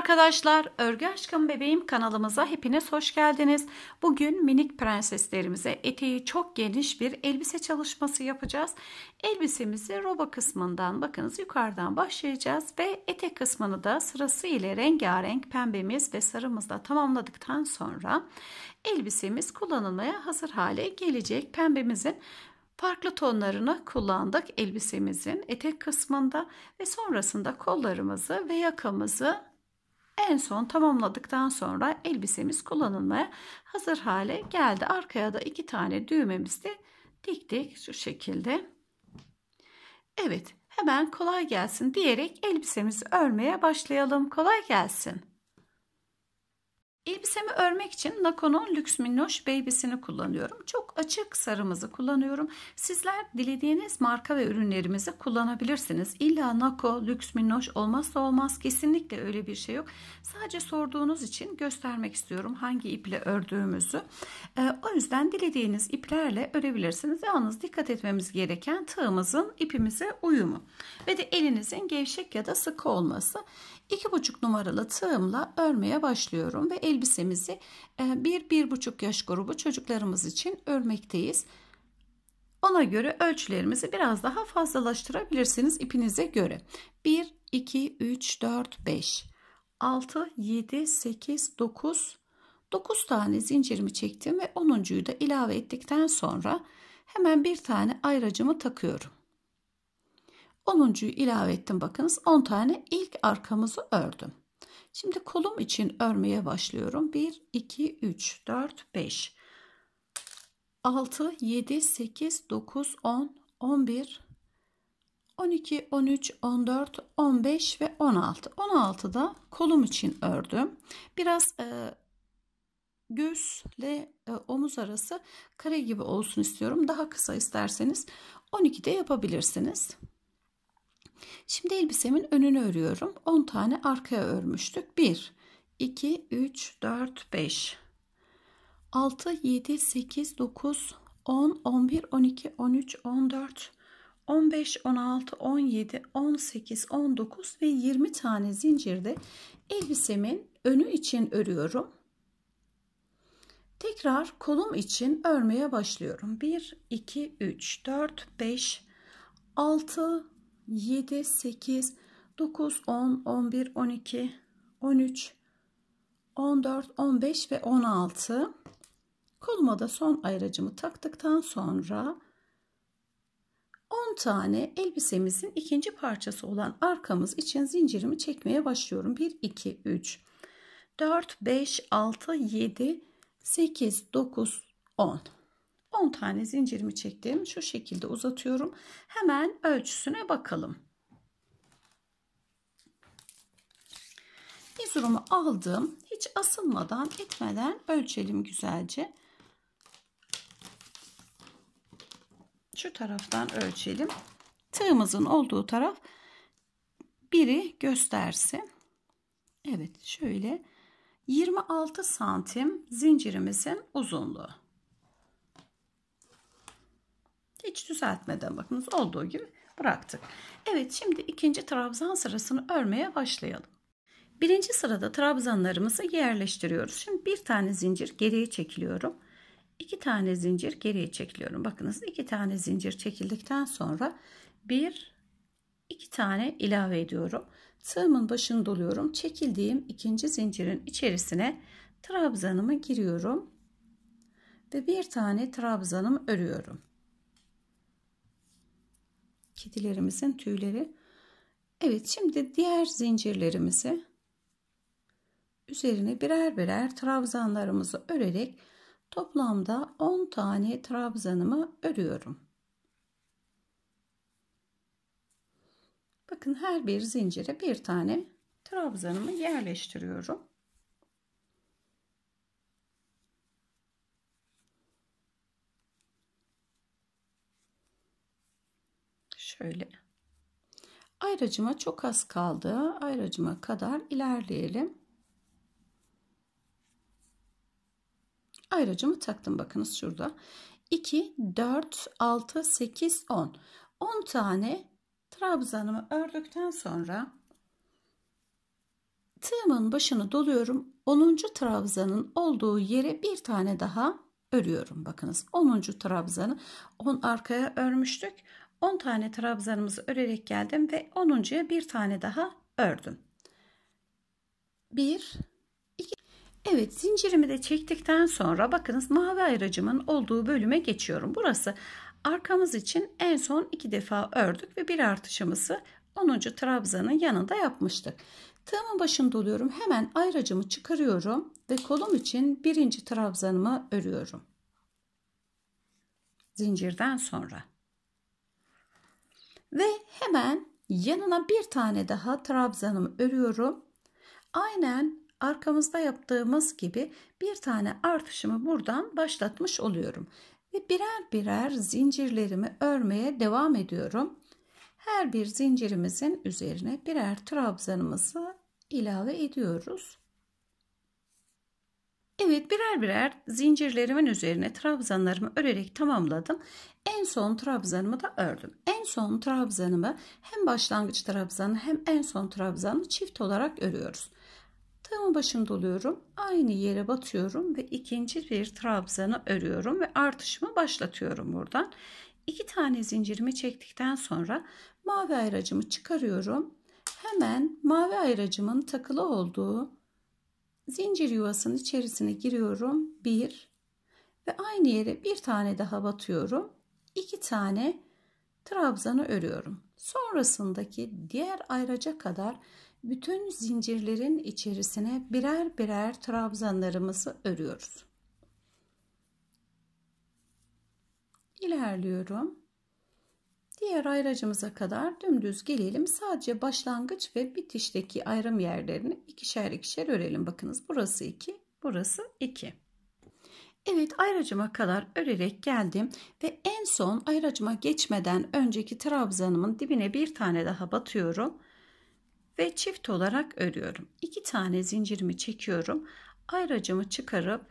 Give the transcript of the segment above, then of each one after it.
arkadaşlar, Örgü Aşkım Bebeğim kanalımıza hepiniz hoş geldiniz. Bugün minik prenseslerimize eteği çok geniş bir elbise çalışması yapacağız. Elbisemizi roba kısmından bakınız yukarıdan başlayacağız ve etek kısmını da sırası ile rengarenk pembemiz ve sarımızla tamamladıktan sonra elbisemiz kullanılmaya hazır hale gelecek. Pembemizin farklı tonlarını kullandık elbisemizin etek kısmında ve sonrasında kollarımızı ve yakamızı en son tamamladıktan sonra elbisemiz kullanılmaya hazır hale geldi. Arkaya da iki tane düğmemizi de diktik şu şekilde. Evet hemen kolay gelsin diyerek elbisemizi örmeye başlayalım. Kolay gelsin. Elbisemi örmek için Nakonon Lux Minnoş Baby'sini kullanıyorum. Çok açık sarımızı kullanıyorum. Sizler dilediğiniz marka ve ürünlerimizi kullanabilirsiniz. İlla Naco, Lux Minnoş olmazsa olmaz. Kesinlikle öyle bir şey yok. Sadece sorduğunuz için göstermek istiyorum hangi iple ördüğümüzü. E, o yüzden dilediğiniz iplerle örebilirsiniz. Yalnız dikkat etmemiz gereken tığımızın ipimize uyumu. Ve de elinizin gevşek ya da sıkı olması. 2,5 numaralı tığımla örmeye başlıyorum ve elbisemizi 1-1,5 e, yaş grubu çocuklarımız için örmekteyiz. Ona göre ölçülerimizi biraz daha fazlalaştırabilirsiniz ipinize göre. 1, 2, 3, 4, 5, 6, 7, 8, 9, 9 tane zincirimi çektim ve 10.yu da ilave ettikten sonra hemen bir tane ayracımı takıyorum. Onuncuyu ilave ettim bakınız 10 tane ilk arkamızı ördüm. Şimdi kolum için örmeye başlıyorum. 1, 2, 3, 4, 5, 6, 7, 8, 9, 10, 11, 12, 13, 14, 15 ve 16. 16 da kolum için ördüm. Biraz e, göğüsle e, omuz arası kare gibi olsun istiyorum. Daha kısa isterseniz 12'de yapabilirsiniz. Şimdi elbisemin önünü örüyorum. 10 tane arkaya örmüştük. 1, 2, 3, 4, 5, 6, 7, 8, 9, 10, 11, 12, 13, 14, 15, 16, 17, 18, 19 ve 20 tane zincirde elbisemin önü için örüyorum. Tekrar kolum için örmeye başlıyorum. 1, 2, 3, 4, 5, 6, 7, 8, 9, 10, 11, 12, 13, 14, 15 ve 16. Koluma da son ayracımı taktıktan sonra 10 tane elbisemizin ikinci parçası olan arkamız için zincirimi çekmeye başlıyorum. 1, 2, 3, 4, 5, 6, 7, 8, 9, 10. 10 tane zincirimi çektim. Şu şekilde uzatıyorum. Hemen ölçüsüne bakalım. İzurumu aldım. Hiç asılmadan etmeden ölçelim güzelce. Şu taraftan ölçelim. Tığımızın olduğu taraf biri göstersin. Evet şöyle 26 santim zincirimizin uzunluğu. Hiç düzeltmeden bakınız olduğu gibi bıraktık. Evet şimdi ikinci trabzan sırasını örmeye başlayalım. Birinci sırada trabzanlarımızı yerleştiriyoruz. Şimdi bir tane zincir geriye çekiliyorum. İki tane zincir geriye çekiliyorum. Bakınız iki tane zincir çekildikten sonra bir iki tane ilave ediyorum. Tığımın başını doluyorum. Çekildiğim ikinci zincirin içerisine trabzanımı giriyorum. Ve bir tane trabzanımı örüyorum kedilerimizin tüyleri. Evet şimdi diğer zincirlerimizi üzerine birer birer trabzanlarımızı örerek toplamda 10 tane trabzanımı örüyorum. Bakın her bir zincire bir tane trabzanımı yerleştiriyorum. Şöyle. Ayracıma çok az kaldı. Ayracıma kadar ilerleyelim. Ayracımı taktım bakınız şurada. 2, 4, 6, 8, 10. 10 tane trabzanımı ördükten sonra tığımın başını doluyorum. 10. trabzanın olduğu yere bir tane daha örüyorum. Bakınız 10. trabzanı 10 arkaya örmüştük. 10 tane trabzanımızı örerek geldim ve 10.ya bir tane daha ördüm. 1 2 Evet zincirimi de çektikten sonra bakınız mavi ayracımın olduğu bölüme geçiyorum. Burası arkamız için en son iki defa ördük ve bir artışımızı 10. trabzanın yanında yapmıştık. Tığımın başını doluyorum. Hemen ayracımı çıkarıyorum ve kolum için birinci trabzanımı örüyorum. Zincirden sonra. Ve hemen yanına bir tane daha trabzanımı örüyorum. Aynen arkamızda yaptığımız gibi bir tane artışımı buradan başlatmış oluyorum. Ve birer birer zincirlerimi örmeye devam ediyorum. Her bir zincirimizin üzerine birer trabzanımızı ilave ediyoruz. Evet birer birer zincirlerimin üzerine trabzanlarımı örerek tamamladım. En son trabzanımı da ördüm. En son trabzanımı hem başlangıç trabzanı hem en son trabzanı çift olarak örüyoruz. Tığımı başını doluyorum. Aynı yere batıyorum ve ikinci bir trabzanı örüyorum ve artışımı başlatıyorum buradan. İki tane zincirimi çektikten sonra mavi ayracımı çıkarıyorum. Hemen mavi ayracımın takılı olduğu zincir yuvasının içerisine giriyorum. Bir ve aynı yere bir tane daha batıyorum iki tane trabzanı örüyorum. Sonrasındaki diğer ayraca kadar bütün zincirlerin içerisine birer birer trabzanlarımızı örüyoruz. İlerliyorum. Diğer ayracımıza kadar dümdüz gelelim. Sadece başlangıç ve bitişteki ayrım yerlerini ikişer ikişer örelim. Bakınız burası 2, burası 2. Evet ayracıma kadar örerek geldim ve en son ayracıma geçmeden önceki trabzanımın dibine bir tane daha batıyorum ve çift olarak örüyorum. İki tane zincirimi çekiyorum. Ayracımı çıkarıp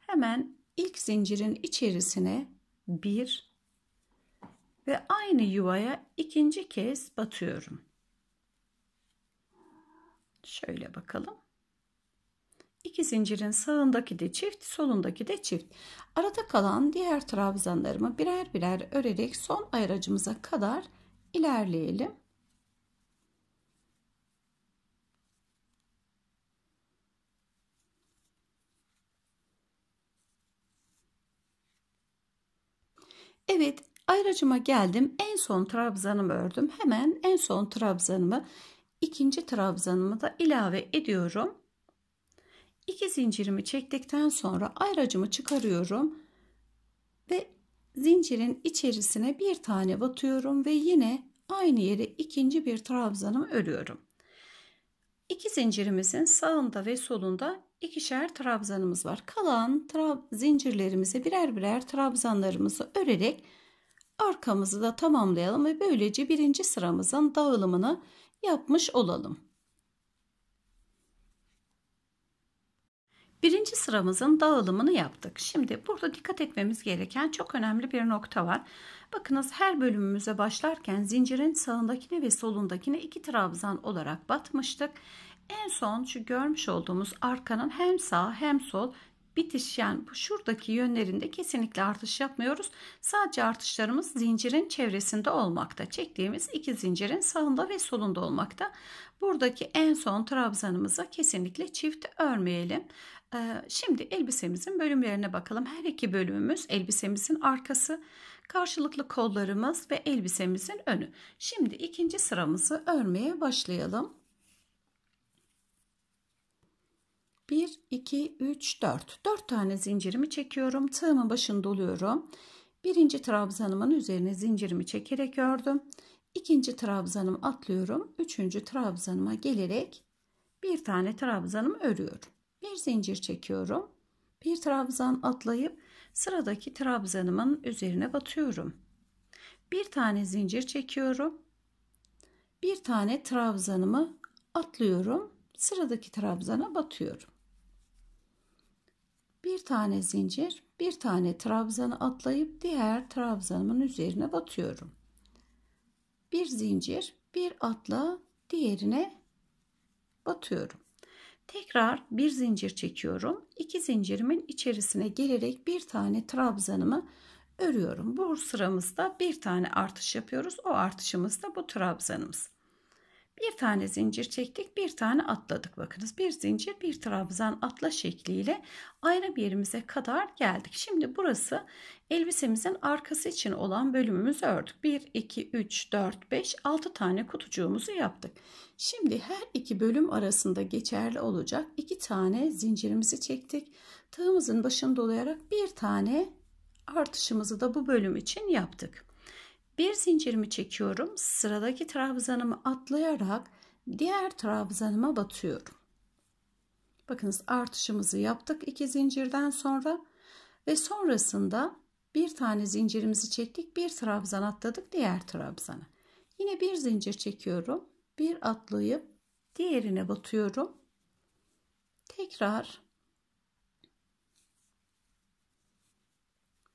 hemen ilk zincirin içerisine bir ve aynı yuvaya ikinci kez batıyorum. Şöyle bakalım. İki zincirin sağındaki de çift, solundaki de çift. Arada kalan diğer trabzanlarımı birer birer örerek son ayıracımıza kadar ilerleyelim. Evet, ayıracıma geldim. En son trabzanımı ördüm. Hemen en son trabzanımı, ikinci trabzanımı da ilave ediyorum. İki zincirimi çektikten sonra ayracımı çıkarıyorum ve zincirin içerisine bir tane batıyorum ve yine aynı yere ikinci bir trabzanımı örüyorum. İki zincirimizin sağında ve solunda ikişer trabzanımız var. Kalan trab zincirlerimize birer birer trabzanlarımızı örerek arkamızı da tamamlayalım ve böylece birinci sıramızın dağılımını yapmış olalım. Birinci sıramızın dağılımını yaptık. Şimdi burada dikkat etmemiz gereken çok önemli bir nokta var. Bakınız her bölümümüze başlarken zincirin sağındakine ve solundakine iki trabzan olarak batmıştık. En son şu görmüş olduğumuz arkanın hem sağ hem sol bitişen bu şuradaki yönlerinde kesinlikle artış yapmıyoruz. Sadece artışlarımız zincirin çevresinde olmakta. Çektiğimiz iki zincirin sağında ve solunda olmakta. Buradaki en son trabzanımıza kesinlikle çift örmeyelim. Şimdi elbisemizin bölümlerine bakalım. Her iki bölümümüz elbisemizin arkası, karşılıklı kollarımız ve elbisemizin önü. Şimdi ikinci sıramızı örmeye başlayalım. 1, 2, 3, 4. 4 tane zincirimi çekiyorum. Tığımın başını doluyorum. Birinci trabzanımın üzerine zincirimi çekerek ördüm. İkinci trabzanımı atlıyorum. Üçüncü trabzanıma gelerek bir tane trabzanımı örüyorum bir zincir çekiyorum. Bir trabzan atlayıp sıradaki trabzanımın üzerine batıyorum. Bir tane zincir çekiyorum. Bir tane trabzanımı atlıyorum. Sıradaki trabzana batıyorum. Bir tane zincir, bir tane trabzanı atlayıp diğer trabzanımın üzerine batıyorum. Bir zincir, bir atla diğerine batıyorum. Tekrar bir zincir çekiyorum. İki zincirimin içerisine gelerek bir tane trabzanımı örüyorum. Bu sıramızda bir tane artış yapıyoruz. O artışımız da bu trabzanımız. Bir tane zincir çektik, bir tane atladık. Bakınız bir zincir, bir trabzan atla şekliyle ayrı bir yerimize kadar geldik. Şimdi burası elbisemizin arkası için olan bölümümüzü ördük. 1, 2, 3, 4, 5, 6 tane kutucuğumuzu yaptık. Şimdi her iki bölüm arasında geçerli olacak iki tane zincirimizi çektik. Tığımızın başını dolayarak bir tane artışımızı da bu bölüm için yaptık. Bir zincirimi çekiyorum. Sıradaki trabzanımı atlayarak diğer trabzanıma batıyorum. Bakınız artışımızı yaptık iki zincirden sonra ve sonrasında bir tane zincirimizi çektik. Bir trabzan atladık diğer trabzana. Yine bir zincir çekiyorum bir atlayıp diğerine batıyorum. Tekrar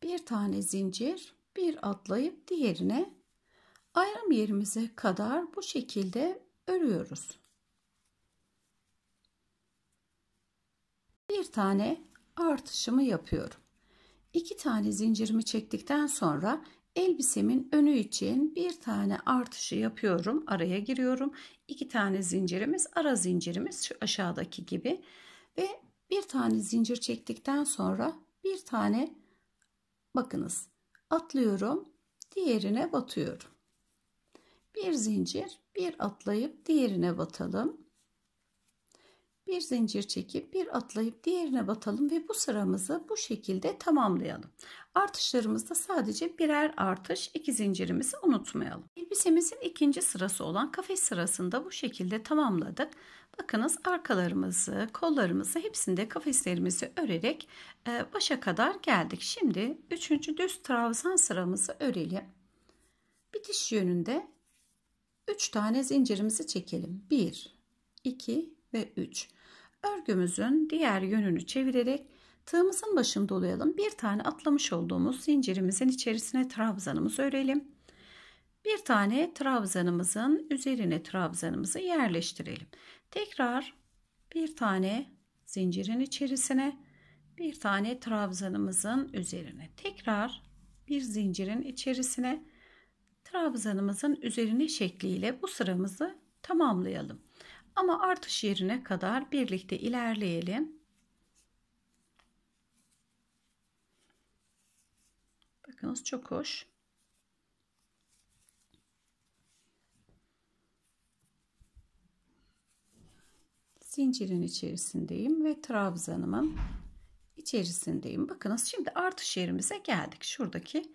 bir tane zincir, bir atlayıp diğerine ayrım yerimize kadar bu şekilde örüyoruz. Bir tane artışımı yapıyorum. İki tane zincirimi çektikten sonra elbisemin önü için bir tane artışı yapıyorum araya giriyorum iki tane zincirimiz ara zincirimiz şu aşağıdaki gibi ve bir tane zincir çektikten sonra bir tane bakınız atlıyorum diğerine batıyorum bir zincir bir atlayıp diğerine batalım bir zincir çekip bir atlayıp diğerine batalım ve bu sıramızı bu şekilde tamamlayalım. Artışlarımızda sadece birer artış iki zincirimizi unutmayalım. Elbisemizin ikinci sırası olan kafes sırasında bu şekilde tamamladık. Bakınız arkalarımızı, kollarımızı hepsinde kafeslerimizi örerek e, başa kadar geldik. Şimdi üçüncü düz trabzan sıramızı örelim. Bitiş yönünde 3 tane zincirimizi çekelim. 1, 2 ve 3 örgümüzün diğer yönünü çevirerek tığımızın başını dolayalım. Bir tane atlamış olduğumuz zincirimizin içerisine trabzanımızı örelim. Bir tane trabzanımızın üzerine trabzanımızı yerleştirelim. Tekrar bir tane zincirin içerisine bir tane trabzanımızın üzerine tekrar bir zincirin içerisine trabzanımızın üzerine şekliyle bu sıramızı tamamlayalım. Ama artış yerine kadar birlikte ilerleyelim. Bakınız çok hoş. Zincirin içerisindeyim ve trabzanımın içerisindeyim. Bakınız şimdi artış yerimize geldik. Şuradaki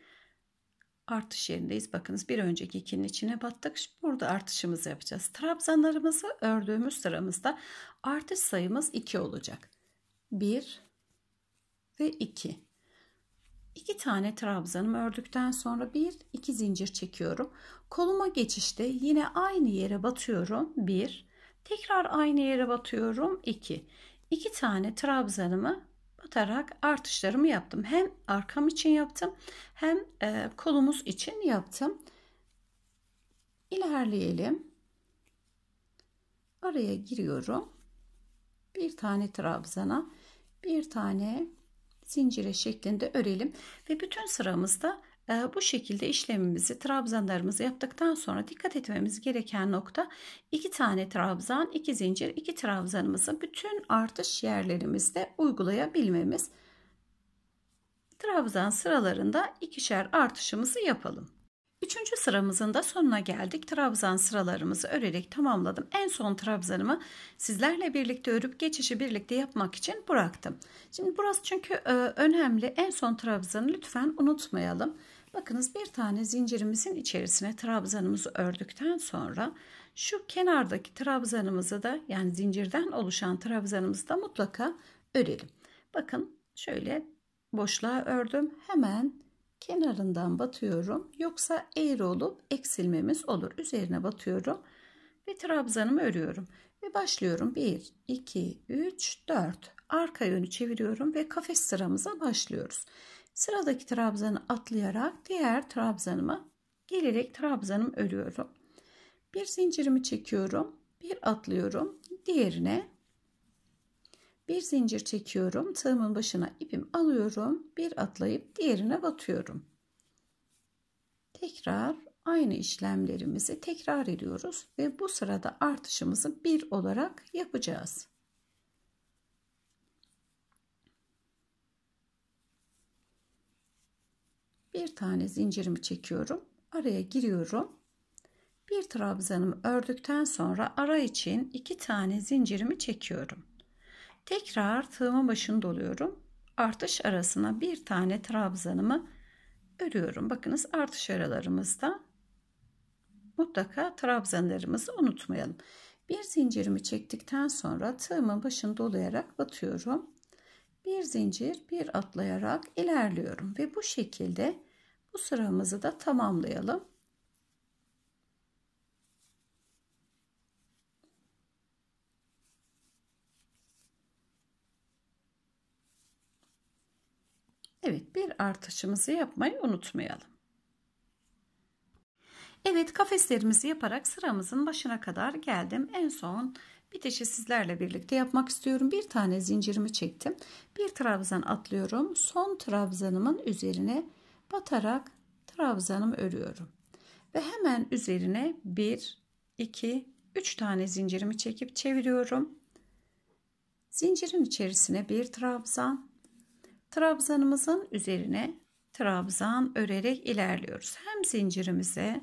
artış yerindeyiz. Bakınız bir önceki ikinin içine battık. Burada artışımızı yapacağız. Trabzanlarımızı ördüğümüz sıramızda artış sayımız 2 olacak. 1 ve 2. 2 tane trabzanımı ördükten sonra 1 2 zincir çekiyorum. Koluma geçişte yine aynı yere batıyorum. 1 tekrar aynı yere batıyorum. 2. 2 tane trabzanımı tutarak artışlarımı yaptım. Hem arkam için yaptım hem e, kolumuz için yaptım. İlerleyelim. Araya giriyorum. Bir tane trabzana bir tane zincire şeklinde örelim ve bütün sıramızda ee, bu şekilde işlemimizi trabzanlarımızı yaptıktan sonra dikkat etmemiz gereken nokta iki tane trabzan, iki zincir, iki trabzanımızı bütün artış yerlerimizde uygulayabilmemiz. Trabzan sıralarında ikişer artışımızı yapalım. Üçüncü sıramızın da sonuna geldik. Trabzan sıralarımızı örerek tamamladım. En son trabzanımı sizlerle birlikte örüp geçişi birlikte yapmak için bıraktım. Şimdi burası çünkü e, önemli. En son trabzanı lütfen unutmayalım. Bakınız bir tane zincirimizin içerisine trabzanımızı ördükten sonra şu kenardaki trabzanımızı da yani zincirden oluşan trabzanımızı da mutlaka örelim. Bakın şöyle boşluğa ördüm. Hemen kenarından batıyorum. Yoksa eğri olup eksilmemiz olur. Üzerine batıyorum ve trabzanımı örüyorum. Ve başlıyorum. 1, 2, 3, 4. Arka yönü çeviriyorum ve kafes sıramıza başlıyoruz. Sıradaki trabzanı atlayarak diğer trabzanıma gelerek trabzanım örüyorum. Bir zincirimi çekiyorum. Bir atlıyorum. Diğerine bir zincir çekiyorum. Tığımın başına ipim alıyorum. Bir atlayıp diğerine batıyorum. Tekrar aynı işlemlerimizi tekrar ediyoruz ve bu sırada artışımızı bir olarak yapacağız. bir tane zincirimi çekiyorum. Araya giriyorum. Bir trabzanımı ördükten sonra ara için iki tane zincirimi çekiyorum. Tekrar tığımın başını doluyorum. Artış arasına bir tane trabzanımı örüyorum. Bakınız artış aralarımızda mutlaka trabzanlarımızı unutmayalım. Bir zincirimi çektikten sonra tığımın başını dolayarak batıyorum bir zincir bir atlayarak ilerliyorum ve bu şekilde bu sıramızı da tamamlayalım. Evet bir artışımızı yapmayı unutmayalım. Evet kafeslerimizi yaparak sıramızın başına kadar geldim. En son bitişi sizlerle birlikte yapmak istiyorum. Bir tane zincirimi çektim. Bir trabzan atlıyorum. Son trabzanımın üzerine batarak trabzanımı örüyorum. Ve hemen üzerine 1, 2, 3 tane zincirimi çekip çeviriyorum. Zincirin içerisine bir trabzan, trabzanımızın üzerine trabzan örerek ilerliyoruz. Hem zincirimize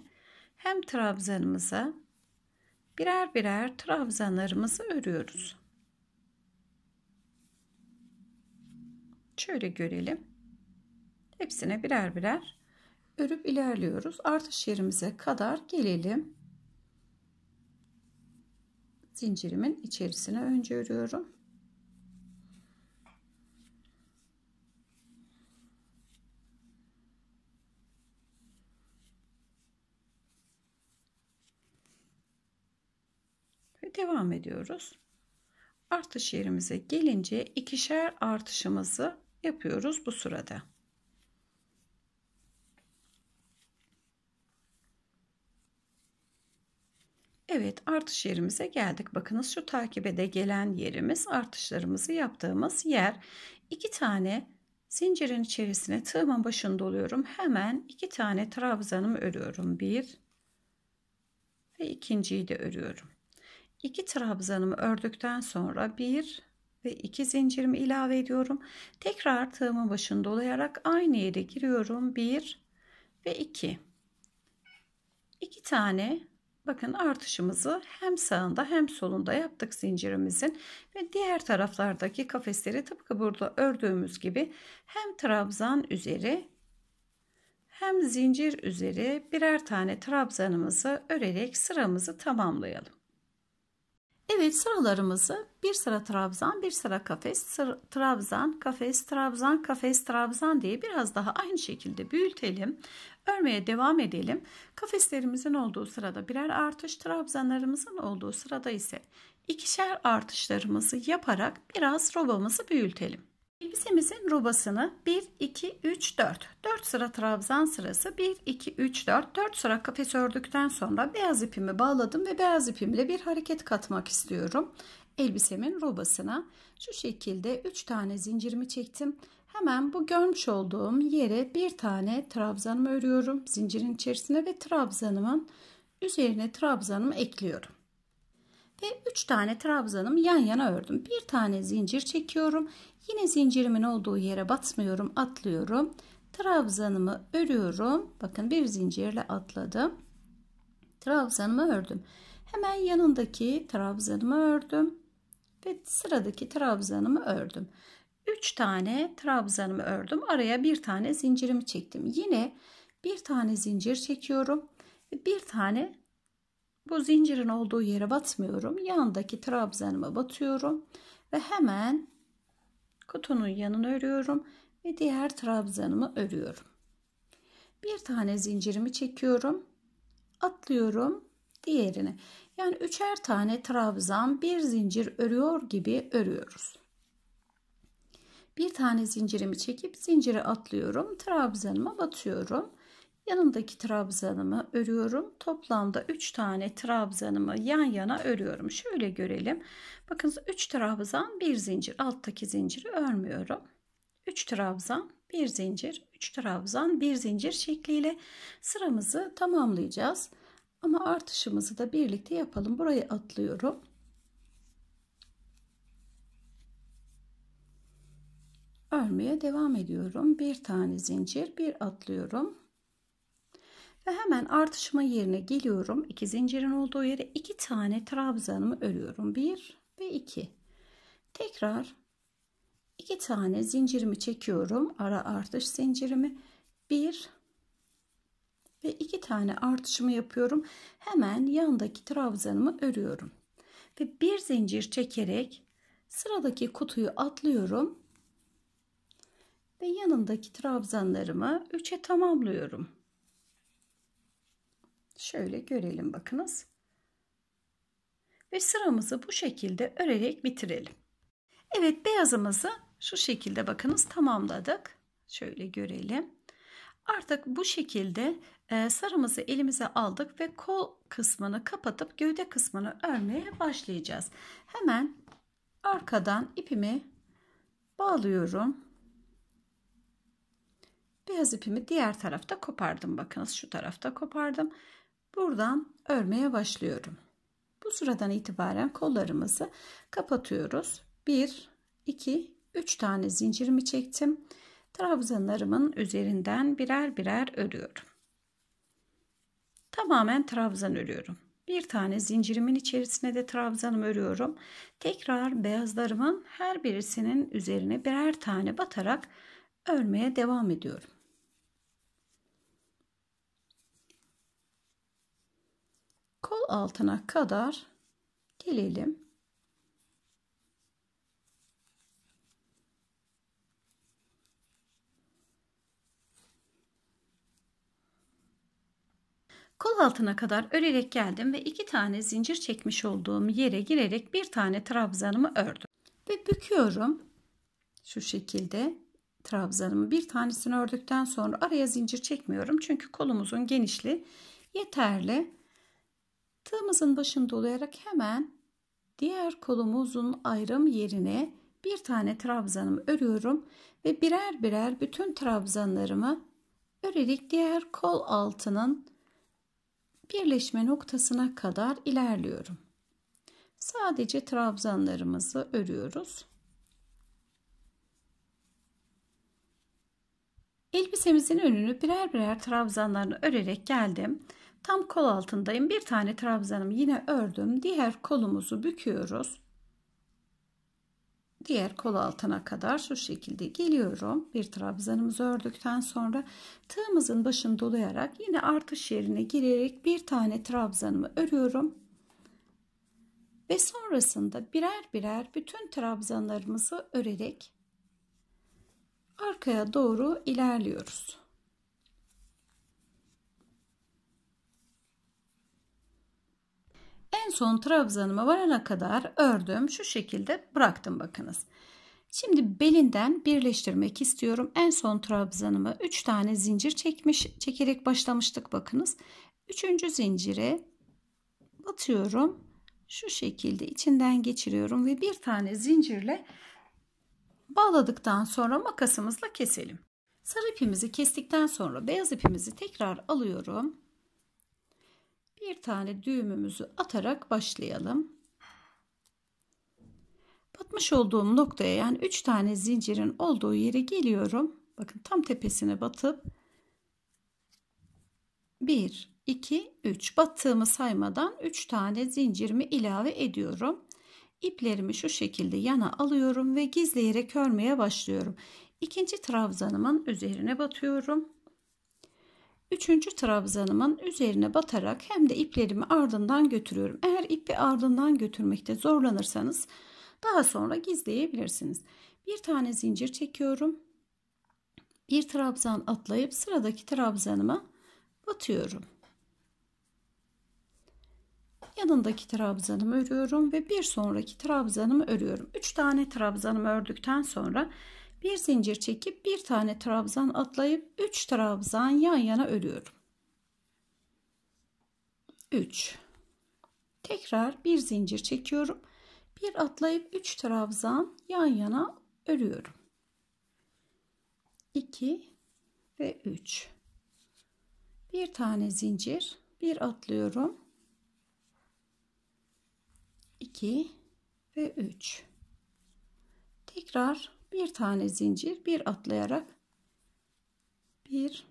hem trabzanımıza birer birer trabzanlarımızı örüyoruz. Şöyle görelim. Hepsine birer birer örüp ilerliyoruz. Artış yerimize kadar gelelim. Zincirimin içerisine önce örüyorum. Devam ediyoruz. Artış yerimize gelince ikişer artışımızı yapıyoruz bu sırada. Evet artış yerimize geldik. Bakınız şu takibe de gelen yerimiz artışlarımızı yaptığımız yer. İki tane zincirin içerisine tığımın başında oluyorum. Hemen iki tane trabzanımı örüyorum. Bir ve ikinciyi de örüyorum. 2 trabzanımı ördükten sonra bir ve iki zincirimi ilave ediyorum. Tekrar tığımın başını dolayarak aynı yere giriyorum. bir ve iki. 2 tane bakın artışımızı hem sağında hem solunda yaptık zincirimizin ve diğer taraflardaki kafesleri tıpkı burada ördüğümüz gibi hem trabzan üzeri hem zincir üzeri birer tane trabzanımızı örerek sıramızı tamamlayalım. Evet sıralarımızı bir sıra trabzan, bir sıra kafes, sıra, trabzan, kafes, trabzan, kafes, trabzan diye biraz daha aynı şekilde büyütelim. Örmeye devam edelim. Kafeslerimizin olduğu sırada birer artış, trabzanlarımızın olduğu sırada ise ikişer artışlarımızı yaparak biraz robamızı büyütelim. Elbisemizin rubasını 1, 2, 3, 4. 4 sıra trabzan sırası 1, 2, 3, 4. 4 sıra kafes ördükten sonra beyaz ipimi bağladım ve beyaz ipimle bir hareket katmak istiyorum. Elbisemin rubasına şu şekilde 3 tane zincirimi çektim. Hemen bu görmüş olduğum yere bir tane trabzanımı örüyorum. Zincirin içerisine ve trabzanımın üzerine trabzanımı ekliyorum ve 3 tane trabzanımı yan yana ördüm. Bir tane zincir çekiyorum. Yine zincirimin olduğu yere batmıyorum. Atlıyorum. Trabzanımı örüyorum. Bakın bir zincirle atladım. Trabzanımı ördüm. Hemen yanındaki trabzanımı ördüm. Ve sıradaki trabzanımı ördüm. 3 tane trabzanımı ördüm. Araya bir tane zincirimi çektim. Yine bir tane zincir çekiyorum. Bir tane bu zincirin olduğu yere batmıyorum. Yandaki trabzanıma batıyorum. Ve hemen kutunun yanını örüyorum ve diğer trabzanımı örüyorum. Bir tane zincirimi çekiyorum. Atlıyorum diğerine. Yani üçer tane trabzan bir zincir örüyor gibi örüyoruz. Bir tane zincirimi çekip zinciri atlıyorum. Trabzanıma batıyorum. Yanındaki trabzanımı örüyorum. Toplamda 3 tane trabzanımı yan yana örüyorum. Şöyle görelim. Bakın 3 trabzan, 1 zincir. Alttaki zinciri örmüyorum. 3 trabzan, 1 zincir, 3 trabzan, 1 zincir şekliyle sıramızı tamamlayacağız. Ama artışımızı da birlikte yapalım. Burayı atlıyorum. Örmeye devam ediyorum. Bir tane zincir, bir atlıyorum. Ve hemen artışma yerine geliyorum. İki zincirin olduğu yere iki tane trabzanımı örüyorum. Bir ve iki. Tekrar iki tane zincirimi çekiyorum. Ara artış zincirimi. Bir ve iki tane artışımı yapıyorum. Hemen yandaki trabzanımı örüyorum. Ve bir zincir çekerek sıradaki kutuyu atlıyorum ve yanındaki trabzanlarımı 3'e tamamlıyorum. Şöyle görelim bakınız. Ve sıramızı bu şekilde örerek bitirelim. Evet beyazımızı şu şekilde bakınız tamamladık. Şöyle görelim. Artık bu şekilde e, sarımızı elimize aldık ve kol kısmını kapatıp gövde kısmını örmeye başlayacağız. Hemen arkadan ipimi bağlıyorum. Beyaz ipimi diğer tarafta kopardım. Bakınız şu tarafta kopardım. Buradan örmeye başlıyorum. Bu sıradan itibaren kollarımızı kapatıyoruz. 1, 2, 3 tane zincirimi çektim. Trabzanlarımın üzerinden birer birer örüyorum. Tamamen trabzan örüyorum. Bir tane zincirimin içerisine de trabzanımı örüyorum. Tekrar beyazlarımın her birisinin üzerine birer tane batarak örmeye devam ediyorum. kol altına kadar gelelim. Kol altına kadar örerek geldim ve iki tane zincir çekmiş olduğum yere girerek bir tane trabzanımı ördüm. Ve büküyorum şu şekilde trabzanımı bir tanesini ördükten sonra araya zincir çekmiyorum çünkü kolumuzun genişliği yeterli Tığımızın başını dolayarak hemen diğer kolumuzun ayrım yerine bir tane trabzanım örüyorum ve birer birer bütün trabzanlarımı örerek diğer kol altının birleşme noktasına kadar ilerliyorum. Sadece trabzanlarımızı örüyoruz. Elbisemizin önünü birer birer trabzanlarını örerek geldim. Tam kol altındayım. Bir tane trabzanımı yine ördüm. Diğer kolumuzu büküyoruz. Diğer kol altına kadar şu şekilde geliyorum. Bir trabzanımızı ördükten sonra tığımızın başını dolayarak yine artış yerine girerek bir tane trabzanımı örüyorum. Ve sonrasında birer birer bütün trabzanlarımızı örerek arkaya doğru ilerliyoruz. En son trabzanıma varana kadar ördüm. Şu şekilde bıraktım bakınız. Şimdi belinden birleştirmek istiyorum. En son trabzanımı 3 tane zincir çekmiş, çekerek başlamıştık bakınız. 3. zincire batıyorum. Şu şekilde içinden geçiriyorum ve bir tane zincirle bağladıktan sonra makasımızla keselim. Sarı ipimizi kestikten sonra beyaz ipimizi tekrar alıyorum bir tane düğümümüzü atarak başlayalım. Batmış olduğum noktaya yani 3 tane zincirin olduğu yere geliyorum. Bakın tam tepesine batıp 1, 2, 3 battığımı saymadan 3 tane zincirimi ilave ediyorum. İplerimi şu şekilde yana alıyorum ve gizleyerek örmeye başlıyorum. İkinci trabzanımın üzerine batıyorum. Üçüncü trabzanımın üzerine batarak hem de iplerimi ardından götürüyorum. Eğer ipi ardından götürmekte zorlanırsanız daha sonra gizleyebilirsiniz. Bir tane zincir çekiyorum. Bir trabzan atlayıp sıradaki trabzanıma batıyorum. Yanındaki trabzanımı örüyorum ve bir sonraki trabzanımı örüyorum. Üç tane trabzanımı ördükten sonra bir zincir çekip bir tane trabzan atlayıp 3 trabzan yan yana örüyorum. 3 Tekrar bir zincir çekiyorum. Bir atlayıp 3 trabzan yan yana örüyorum. 2 ve 3 bir tane zincir bir atlıyorum 2 ve 3 tekrar bir tane zincir bir atlayarak bir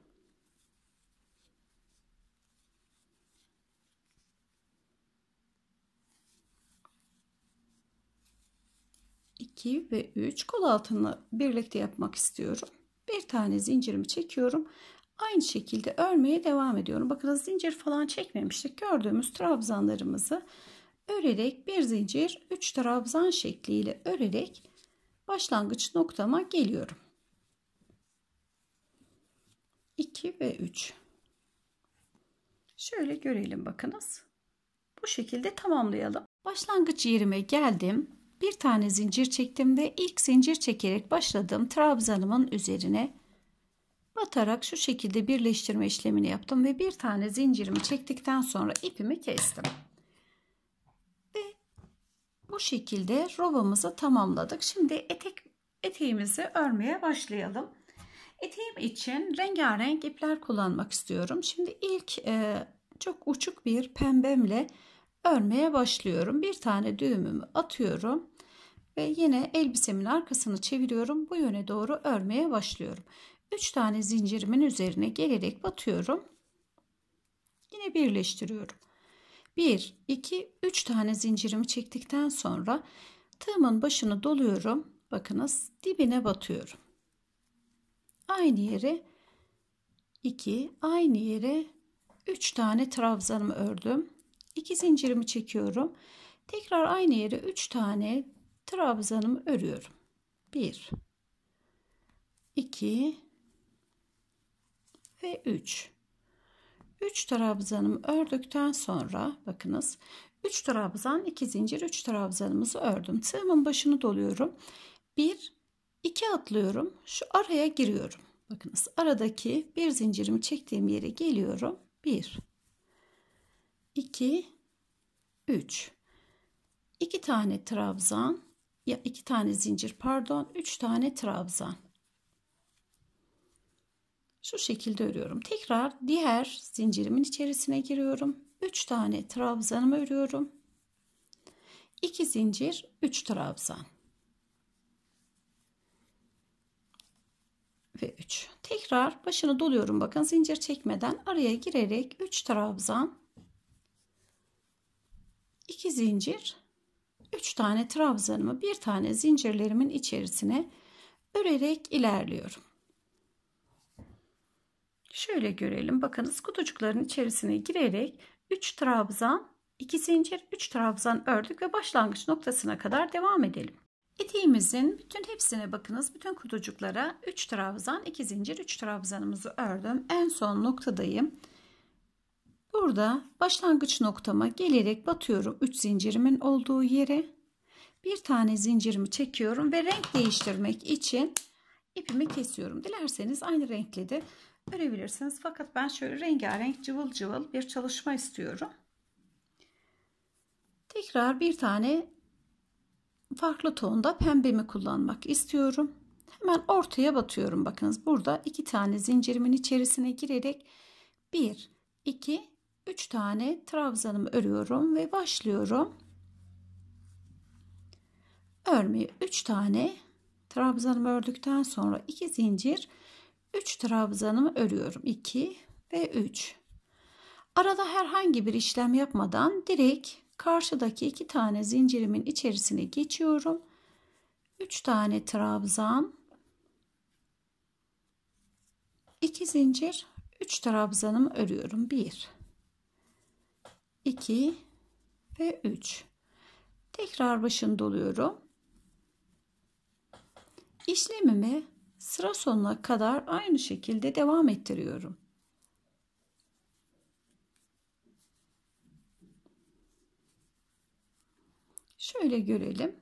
iki ve üç kol altını birlikte yapmak istiyorum bir tane zincirimi çekiyorum aynı şekilde örmeye devam ediyorum bakın zincir falan çekmemiştik gördüğümüz trabzanlarımızı örerek bir zincir üç trabzan şekliyle örerek başlangıç noktama geliyorum. 2 ve 3. Şöyle görelim bakınız. Bu şekilde tamamlayalım. Başlangıç yerime geldim. Bir tane zincir çektim ve ilk zincir çekerek başladım. Trabzanımın üzerine batarak şu şekilde birleştirme işlemini yaptım ve bir tane zincirimi çektikten sonra ipimi kestim. Bu şekilde robamızı tamamladık. Şimdi etek eteğimizi örmeye başlayalım. Eteğim için rengarenk ipler kullanmak istiyorum. Şimdi ilk e, çok uçuk bir pembemle örmeye başlıyorum. Bir tane düğümümü atıyorum ve yine elbisemin arkasını çeviriyorum. Bu yöne doğru örmeye başlıyorum. 3 tane zincirimin üzerine gelerek batıyorum. Yine birleştiriyorum. 1, 2, 3 tane zincirimi çektikten sonra tığımın başını doluyorum. Bakınız dibine batıyorum. Aynı yere 2, aynı yere 3 tane trabzanımı ördüm. 2 zincirimi çekiyorum. Tekrar aynı yere 3 tane trabzanımı örüyorum. 1 2 ve 3 3 trabzanımı ördükten sonra bakınız 3 trabzan 2 zincir 3 trabzanımızı ördüm. Tığımın başını doluyorum. 1 2 atlıyorum. Şu araya giriyorum. Bakınız aradaki bir zincirimi çektiğim yere geliyorum. 1 2 3 2 tane trabzan ya 2 tane zincir pardon 3 tane trabzan şu şekilde örüyorum. Tekrar diğer zincirimin içerisine giriyorum. 3 tane trabzanımı örüyorum. 2 zincir 3 trabzan. Ve 3. Tekrar başını doluyorum. Bakın zincir çekmeden araya girerek 3 trabzan 2 zincir 3 tane trabzanımı bir tane zincirlerimin içerisine örerek ilerliyorum. Şöyle görelim. Bakınız kutucukların içerisine girerek 3 trabzan, 2 zincir, 3 trabzan ördük ve başlangıç noktasına kadar devam edelim. İtiğimizin bütün hepsine bakınız. Bütün kutucuklara 3 trabzan, 2 zincir, 3 trabzanımızı ördüm. En son noktadayım. Burada başlangıç noktama gelerek batıyorum 3 zincirimin olduğu yere. Bir tane zincirimi çekiyorum ve renk değiştirmek için ipimi kesiyorum. Dilerseniz aynı renkle de örebilirsiniz. Fakat ben şöyle rengarenk cıvıl cıvıl bir çalışma istiyorum. Tekrar bir tane farklı tonda pembemi kullanmak istiyorum. Hemen ortaya batıyorum. Bakınız burada iki tane zincirimin içerisine girerek bir, iki, üç tane trabzanımı örüyorum ve başlıyorum. Örmeyi üç tane trabzanımı ördükten sonra iki zincir 3 trabzanımı örüyorum. 2 ve 3. Arada herhangi bir işlem yapmadan direkt karşıdaki 2 tane zincirimin içerisine geçiyorum. 3 tane trabzan 2 zincir 3 trabzanımı örüyorum. 1 2 ve 3. Tekrar başını doluyorum. İşlemimi sıra sonuna kadar aynı şekilde devam ettiriyorum. Şöyle görelim.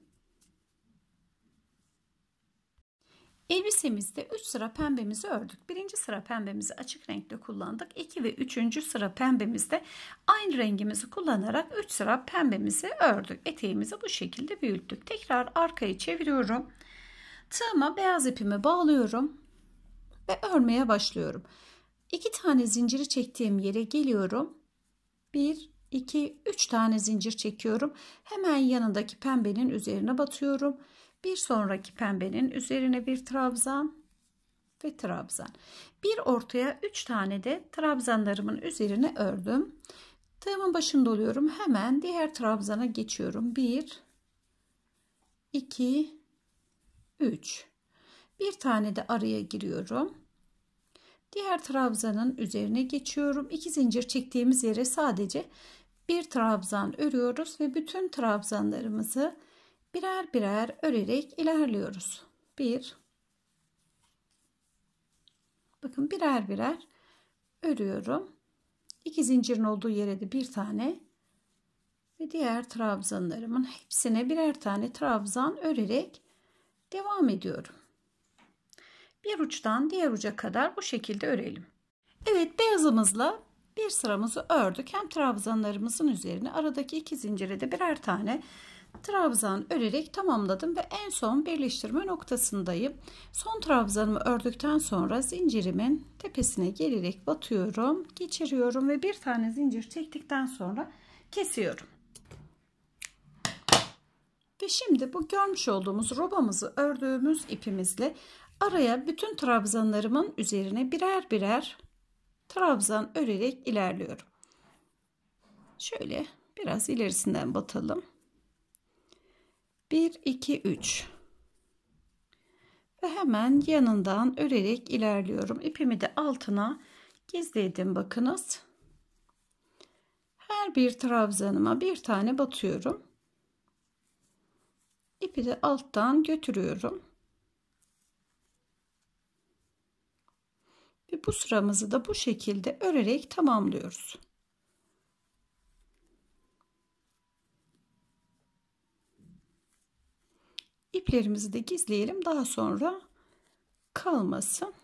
Elbisemizde 3 sıra pembemizi ördük. Birinci sıra pembemizi açık renkte kullandık. 2 ve 3. sıra pembemizde aynı rengimizi kullanarak 3 sıra pembemizi ördük. Eteğimizi bu şekilde büyüttük. Tekrar arkayı çeviriyorum. Tığıma beyaz ipimi bağlıyorum ve örmeye başlıyorum. 2 tane zinciri çektiğim yere geliyorum. 1 2 3 tane zincir çekiyorum. Hemen yanındaki pembenin üzerine batıyorum. Bir sonraki pembenin üzerine bir trabzan ve trabzan. Bir ortaya 3 tane de trabzanlarımın üzerine ördüm. Tığımın başını doluyorum. Hemen diğer trabzana geçiyorum. 1 2 3. Bir tane de araya giriyorum. Diğer trabzanın üzerine geçiyorum. 2 zincir çektiğimiz yere sadece bir trabzan örüyoruz ve bütün trabzanlarımızı birer birer örerek ilerliyoruz. 1 Bakın birer birer örüyorum. 2 zincirin olduğu yere de bir tane ve diğer trabzanlarımın hepsine birer tane trabzan örerek devam ediyorum. Bir uçtan diğer uca kadar bu şekilde örelim. Evet beyazımızla bir sıramızı ördük. Hem trabzanlarımızın üzerine aradaki iki zincire de birer tane trabzan örerek tamamladım ve en son birleştirme noktasındayım. Son trabzanımı ördükten sonra zincirimin tepesine gelerek batıyorum, geçiriyorum ve bir tane zincir çektikten sonra kesiyorum. Ve şimdi bu görmüş olduğumuz robamızı ördüğümüz ipimizle araya bütün trabzanlarımın üzerine birer birer trabzan örerek ilerliyorum. Şöyle biraz ilerisinden batalım. 1 2 3 ve hemen yanından örerek ilerliyorum. İpimi de altına gizledim bakınız. Her bir trabzanıma bir tane batıyorum. İpi de alttan götürüyorum. Ve bu sıramızı da bu şekilde örerek tamamlıyoruz. İplerimizi de gizleyelim. Daha sonra kalmasın.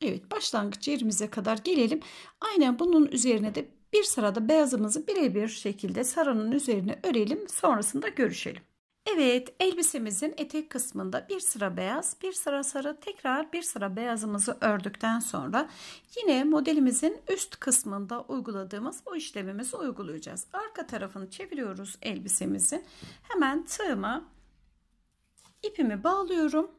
Evet başlangıç yerimize kadar gelelim. Aynen bunun üzerine de bir sırada beyazımızı birebir şekilde sarının üzerine örelim sonrasında görüşelim. Evet elbisemizin etek kısmında bir sıra beyaz bir sıra sarı tekrar bir sıra beyazımızı ördükten sonra yine modelimizin üst kısmında uyguladığımız bu işlemimizi uygulayacağız. Arka tarafını çeviriyoruz elbisemizin hemen tığıma ipimi bağlıyorum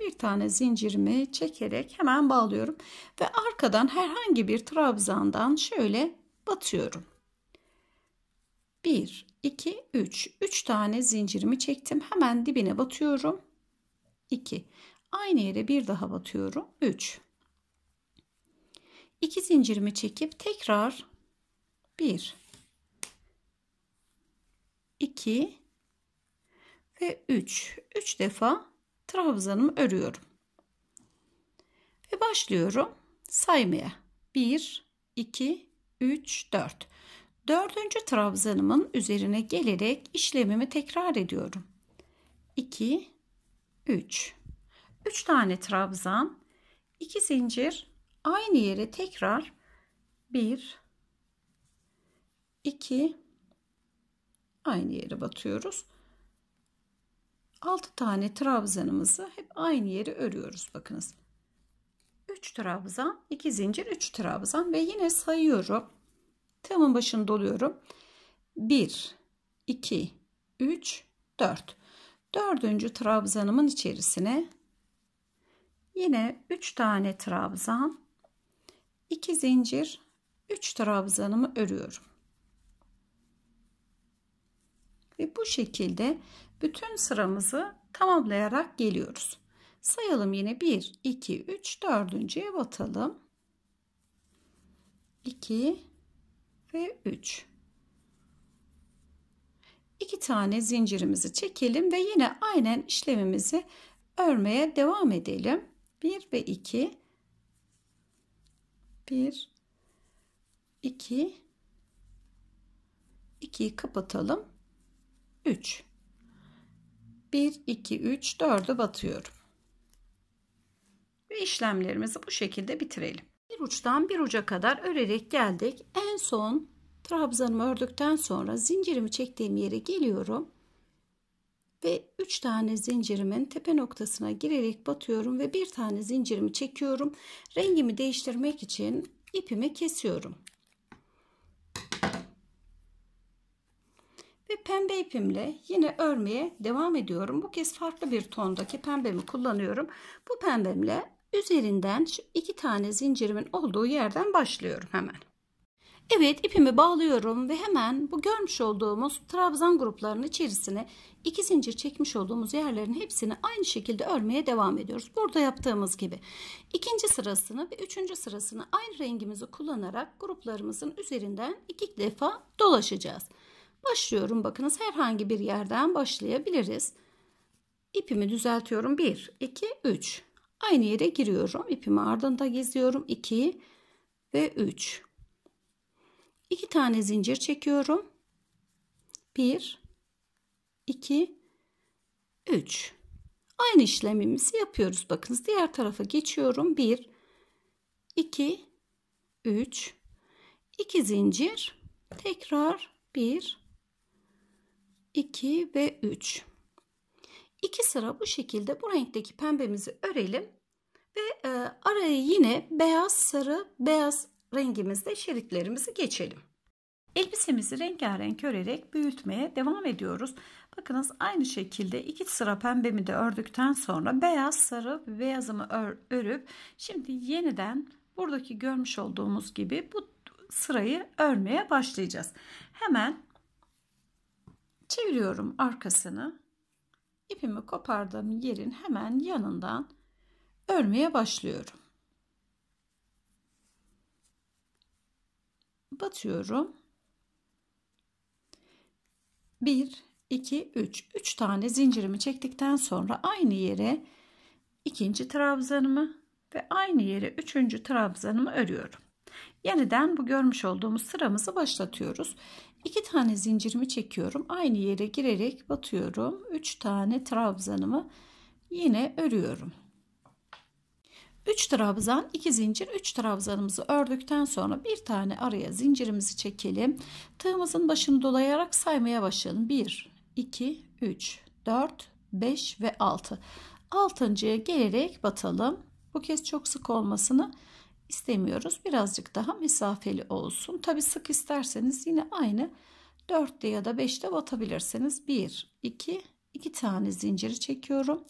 bir tane zincirimi çekerek hemen bağlıyorum ve arkadan herhangi bir trabzandan şöyle batıyorum. 1, 2, 3. 3 tane zincirimi çektim. Hemen dibine batıyorum. 2. Aynı yere bir daha batıyorum. 3. 2 zincirimi çekip tekrar 1 2 ve 3. 3 defa trabzanımı örüyorum. Ve başlıyorum saymaya. 1 2 3, 4. Dördüncü trabzanımın üzerine gelerek işlemimi tekrar ediyorum. 2, 3. 3 tane trabzan, 2 zincir aynı yere tekrar 1, 2, aynı yere batıyoruz. 6 tane trabzanımızı hep aynı yere örüyoruz bakınız. 3 trabzan 2 zincir 3 trabzan ve yine sayıyorum tığımın başını doluyorum 1 2 3 4 dördüncü trabzanımın içerisine yine 3 tane trabzan 2 zincir 3 trabzanımı örüyorum ve bu şekilde bütün sıramızı tamamlayarak geliyoruz Sayalım yine 1, 2, 3, dördüncüye batalım. 2 ve 3. 2 tane zincirimizi çekelim ve yine aynen işlemimizi örmeye devam edelim. 1 ve 2 1 2 2'yi kapatalım. 3 1 2 3 4'ü batıyorum ve işlemlerimizi bu şekilde bitirelim. Bir uçtan bir uca kadar örerek geldik. En son trabzanımı ördükten sonra zincirimi çektiğim yere geliyorum ve 3 tane zincirimin tepe noktasına girerek batıyorum ve bir tane zincirimi çekiyorum. Rengimi değiştirmek için ipimi kesiyorum. Ve pembe ipimle yine örmeye devam ediyorum. Bu kez farklı bir tondaki pembemi kullanıyorum. Bu pembemle Üzerinden şu iki tane zincirimin olduğu yerden başlıyorum hemen. Evet ipimi bağlıyorum ve hemen bu görmüş olduğumuz trabzan gruplarının içerisine iki zincir çekmiş olduğumuz yerlerin hepsini aynı şekilde örmeye devam ediyoruz. Burada yaptığımız gibi ikinci sırasını ve üçüncü sırasını aynı rengimizi kullanarak gruplarımızın üzerinden iki defa dolaşacağız. Başlıyorum bakınız herhangi bir yerden başlayabiliriz. İpimi düzeltiyorum 1 2 3 Aynı yere giriyorum. İpimi ardında geziyorum. 2 ve 3. 2 tane zincir çekiyorum. 1 2 3. Aynı işlemimizi yapıyoruz. Bakınız diğer tarafa geçiyorum. 1 2 3 2 zincir tekrar 1 2 ve 3 iki sıra bu şekilde bu renkteki pembemizi örelim ve e, araya yine beyaz sarı beyaz rengimizde şeritlerimizi geçelim. Elbisemizi rengarenk örerek büyütmeye devam ediyoruz. Bakınız aynı şekilde iki sıra pembemi de ördükten sonra beyaz sarı beyazımı ör, örüp şimdi yeniden buradaki görmüş olduğumuz gibi bu sırayı örmeye başlayacağız. Hemen çeviriyorum arkasını ipimi kopardığım yerin hemen yanından örmeye başlıyorum. Batıyorum. 1 2 3 3 tane zincirimi çektikten sonra aynı yere ikinci trabzanımı ve aynı yere üçüncü trabzanımı örüyorum yeniden bu görmüş olduğumuz sıramızı başlatıyoruz. 2 tane zincirimi çekiyorum. Aynı yere girerek batıyorum. 3 tane trabzanımı yine örüyorum. 3 trabzan 2 zincir 3 trabzanımızı ördükten sonra bir tane araya zincirimizi çekelim. Tığımızın başını dolayarak saymaya başlayalım. 1 2 3 4 5 ve 6. Altıncıya gelerek batalım. Bu kez çok sık olmasını istemiyoruz. Birazcık daha mesafeli olsun. Tabi sık isterseniz yine aynı 4'te ya da 5'te batabilirsiniz. 1, 2, 2 tane zinciri çekiyorum.